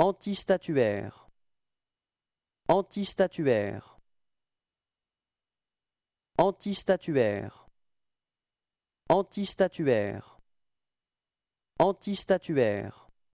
Antistatuaire. Antistatuaire. Antistatuaire. Antistatuaire. Antistatuaire.